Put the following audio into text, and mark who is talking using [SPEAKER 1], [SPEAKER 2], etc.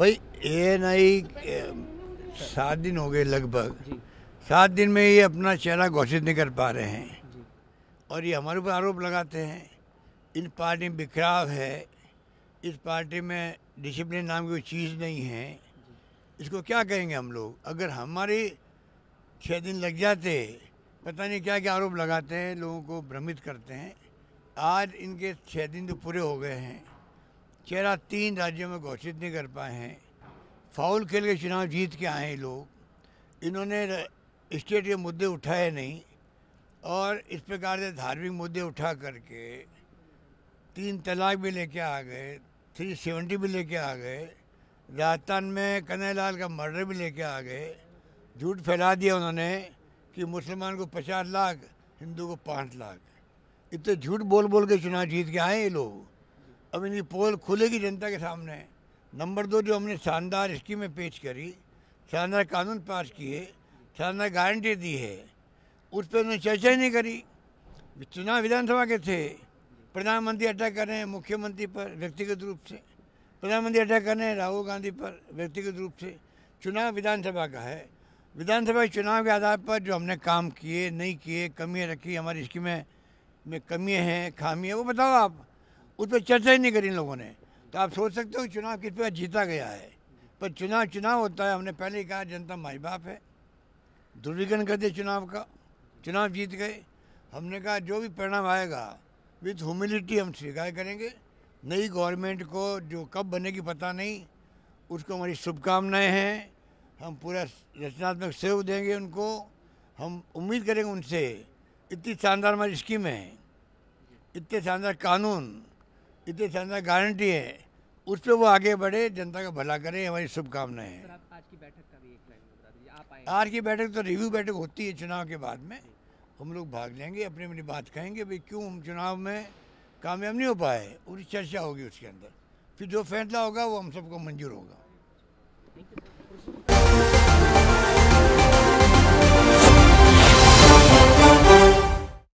[SPEAKER 1] भाई एन आई सात दिन हो गए लगभग सात दिन में ये अपना चेहरा घोषित नहीं कर पा रहे हैं और ये हमारे ऊपर आरोप लगाते हैं इन पार्टी में बिखराव है इस पार्टी में डिसिप्लिन नाम की कोई चीज़ नहीं है इसको क्या कहेंगे हम लोग अगर हमारे छः दिन लग जाते पता नहीं क्या क्या आरोप लगाते हैं लोगों को भ्रमित करते हैं आज इनके छः दिन तो पूरे हो गए हैं चेहरा तीन राज्यों में घोषित नहीं कर पाए हैं फाउल खेल के चुनाव जीत के आए हैं लोग इन्होंने स्टेट के मुद्दे उठाए नहीं और इस प्रकार से धार्मिक मुद्दे उठा करके तीन तलाक भी लेके आ गए थ्री सेवेंटी भी लेके आ गए राजस्थान में कन्हैलाल का मर्डर भी लेके आ गए झूठ फैला दिया उन्होंने कि मुसलमान को पचास लाख हिंदू को पाँच लाख इतने झूठ बोल बोल के चुनाव जीत के आए ये लोग अब इनकी पोल खुलेगी जनता के सामने नंबर दो जो हमने शानदार स्कीमें पेश करी शानदार कानून पास किए शानदार गारंटी दी है उस पर उन्होंने चर्चा ही नहीं करी चुनाव विधानसभा के थे प्रधानमंत्री अटैक कर रहे हैं मुख्यमंत्री पर व्यक्तिगत रूप से प्रधानमंत्री अटैक कर रहे हैं राहुल गांधी पर व्यक्तिगत रूप से चुनाव विधानसभा का है विधानसभा चुनाव के आधार पर जो हमने काम किए नहीं किए कमियाँ रखी हमारी स्कीमें में कमियाँ हैं खामियाँ वो बताओ आप उस पर चर्चा ही नहीं करी इन लोगों ने तो आप सोच सकते हो चुनाव किस पर जीता गया है पर चुनाव चुनाव होता है हमने पहले ही कहा जनता माई बाप है ध्रुवीकरण कर दिया चुनाव का चुनाव जीत गए हमने कहा जो भी परिणाम आएगा विथ ह्यूमिलिटी हम स्वीकार करेंगे नई गवर्नमेंट को जो कब बनेगी पता नहीं उसको हमारी शुभकामनाएं हैं हम पूरा रचनात्मक सहयोग देंगे उनको हम उम्मीद करेंगे उनसे इतनी शानदार हमारी स्कीमें हैं इतने शानदार कानून इतने शानदार गारंटी है उस पर वो आगे बढ़े जनता का भला करें हमारी शुभकामनाएं हैं आज की बैठक आज की बैठक तो रिव्यू बैठक होती है चुनाव के बाद में हम लोग भाग लेंगे अपनी अपनी बात कहेंगे भाई क्यों हम चुनाव में कामयाब नहीं हो पाए पूरी चर्चा होगी उसके अंदर फिर जो फैसला होगा वो हम सबको मंजूर होगा